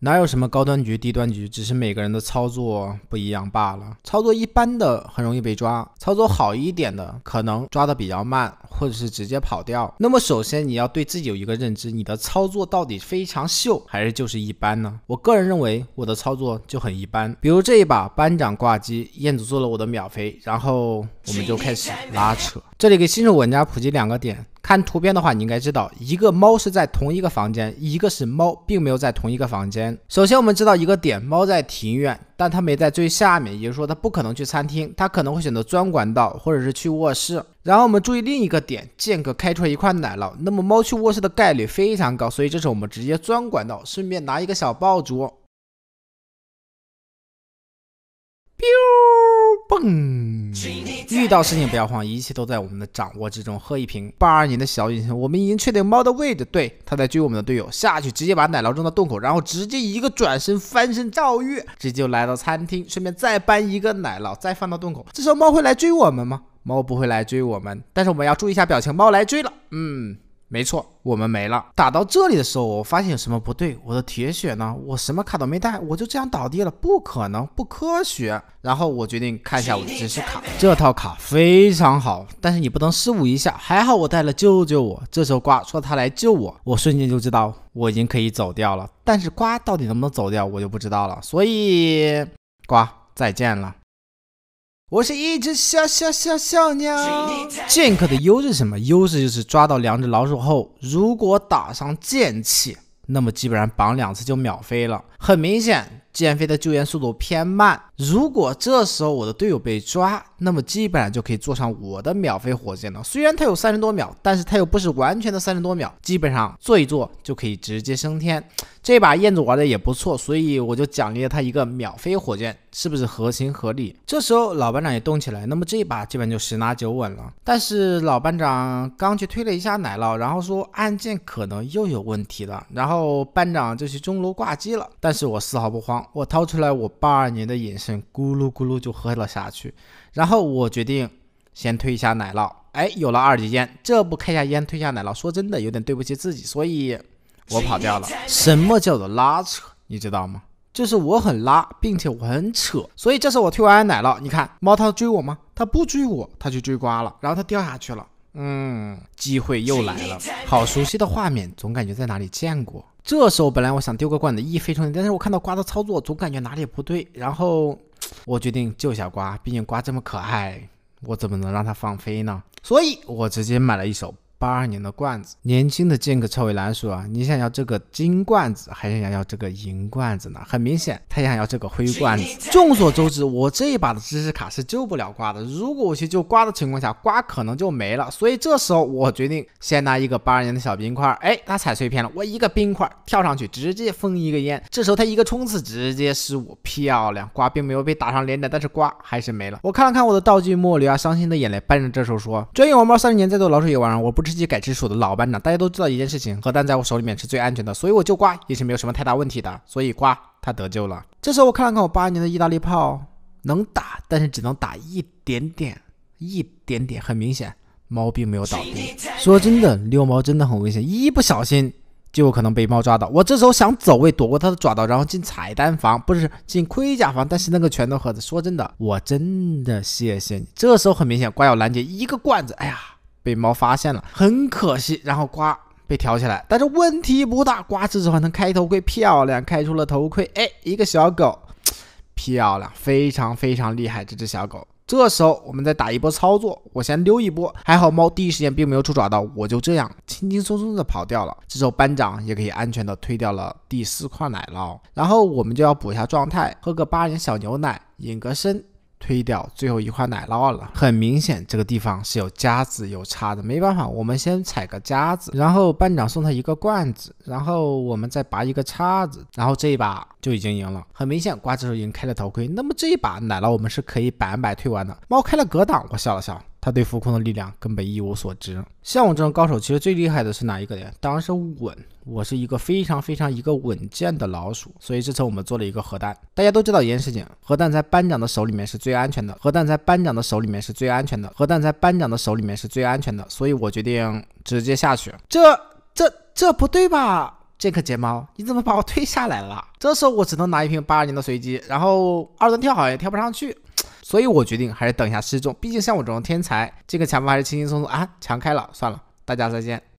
哪有什么高端局、低端局，只是每个人的操作不一样罢了。操作一般的很容易被抓，操作好一点的可能抓的比较慢，或者是直接跑掉。那么首先你要对自己有一个认知，你的操作到底非常秀还是就是一般呢？我个人认为我的操作就很一般。比如这一把班长挂机，燕子做了我的秒飞，然后我们就开始拉扯。这里给新手玩家普及两个点。看图片的话，你应该知道，一个猫是在同一个房间，一个是猫并没有在同一个房间。首先，我们知道一个点，猫在庭院，但它没在最下面，也就是说，它不可能去餐厅，它可能会选择钻管道或者是去卧室。然后，我们注意另一个点，剑客开出来一块奶酪，那么猫去卧室的概率非常高，所以这时候我们直接钻管道，顺便拿一个小爆竹，b i u 蹦。遇到事情不要慌，一切都在我们的掌握之中。喝一瓶八二年的小酒。我们已经确定猫的位置，对，他在追我们的队友。下去，直接把奶酪扔到洞口，然后直接一个转身翻身跳跃，直接就来到餐厅，顺便再搬一个奶酪，再放到洞口。这时候猫会来追我们吗？猫不会来追我们，但是我们要注意一下表情猫来追了。嗯。没错，我们没了。打到这里的时候，我发现有什么不对，我的铁血呢？我什么卡都没带，我就这样倒地了，不可能，不科学。然后我决定看一下我的指示卡，这套卡非常好，但是你不能失误一下。还好我带了，救救我！这时候瓜说他来救我，我瞬间就知道我已经可以走掉了。但是瓜到底能不能走掉，我就不知道了。所以，瓜再见了。我是一只小小小小鸟。剑客的优势什么？优势就是抓到两只老鼠后，如果打上剑气，那么基本上绑两次就秒飞了。很明显。剑飞的救援速度偏慢，如果这时候我的队友被抓，那么基本上就可以坐上我的秒飞火箭了。虽然它有三十多秒，但是它又不是完全的三十多秒，基本上坐一坐就可以直接升天。这把燕子玩的也不错，所以我就奖励了他一个秒飞火箭，是不是合情合理？这时候老班长也动起来，那么这一把基本就十拿九稳了。但是老班长刚去推了一下奶酪，然后说按键可能又有问题了，然后班长就去钟楼挂机了，但是我丝毫不慌。我掏出来我八二年的隐身，咕噜咕噜就喝了下去。然后我决定先推一下奶酪。哎，有了二级烟，这不开下烟推下奶酪？说真的，有点对不起自己，所以我跑掉了。什么叫做拉扯？你知道吗？就是我很拉，并且我很扯。所以这是我推完奶酪，你看猫它追我吗？它不追我，它去追瓜了。然后它掉下去了。嗯，机会又来了，好熟悉的画面，总感觉在哪里见过。这时候本来我想丢个罐子一飞冲天，但是我看到瓜的操作，总感觉哪里不对。然后我决定救下瓜，毕竟瓜这么可爱，我怎么能让他放飞呢？所以，我直接买了一手。八二年的罐子，年轻的剑客臭味蓝鼠啊，你想要这个金罐子，还是想要这个银罐子呢？很明显，他想要这个灰罐子。众所周知，我这一把的知识卡是救不了瓜的。如果我去救瓜的情况下，瓜可能就没了。所以这时候我决定先拿一个八二年的小冰块，哎，他踩碎片了，我一个冰块跳上去，直接封一个烟。这时候他一个冲刺直接失误，漂亮，瓜并没有被打上连带，但是瓜还是没了。我看了看我的道具莫里啊，伤心的眼泪。伴着这时候说：专业玩猫三十年，再做老鼠也玩我不。世鸡改吃鼠的老班长，大家都知道一件事情，核弹在我手里面是最安全的，所以我就挂也是没有什么太大问题的，所以挂他得救了。这时候我看了看我八年的意大利炮，能打，但是只能打一点点，一点点。很明显，猫并没有倒地。说真的，遛猫真的很危险，一不小心就有可能被猫抓到。我这时候想走位躲过它的爪刀，然后进彩蛋房，不是进盔甲房，但是那个拳头盒子。说真的，我真的谢谢你。这时候很明显，瓜要拦截一个罐子，哎呀！被猫发现了，很可惜。然后瓜被挑起来，但是问题不大。瓜时候还能开头盔，漂亮，开出了头盔。哎，一个小狗，漂亮，非常非常厉害，这只小狗。这时候我们再打一波操作，我先溜一波，还好猫第一时间并没有触爪到，我就这样轻轻松松的跑掉了。这时候班长也可以安全的推掉了第四块奶酪，然后我们就要补一下状态，喝个八人小牛奶，隐个身。推掉最后一块奶酪了，很明显这个地方是有夹子有叉的，没办法，我们先踩个夹子，然后班长送他一个罐子，然后我们再拔一个叉子，然后这一把就已经赢了。很明显瓜子手已经开了头盔，那么这一把奶酪我们是可以百分百推完的。猫开了格挡，我笑了笑。他对浮空的力量根本一无所知。像我这种高手，其实最厉害的是哪一个人？当然是稳。我是一个非常非常一个稳健的老鼠。所以这次我们做了一个核弹。大家都知道，一件事情，核弹在班长的手里面是最安全的。核弹在班长的手里面是最安全的。核弹在班长的手里面是最安全的。所以我决定直接下去。这、这、这不对吧？杰克睫毛，你怎么把我推下来了？这时候我只能拿一瓶八二年的随机，然后二段跳好像也跳不上去。所以我决定还是等一下失重，毕竟像我这种天才，这个墙还是轻轻松松啊，墙开了，算了，大家再见。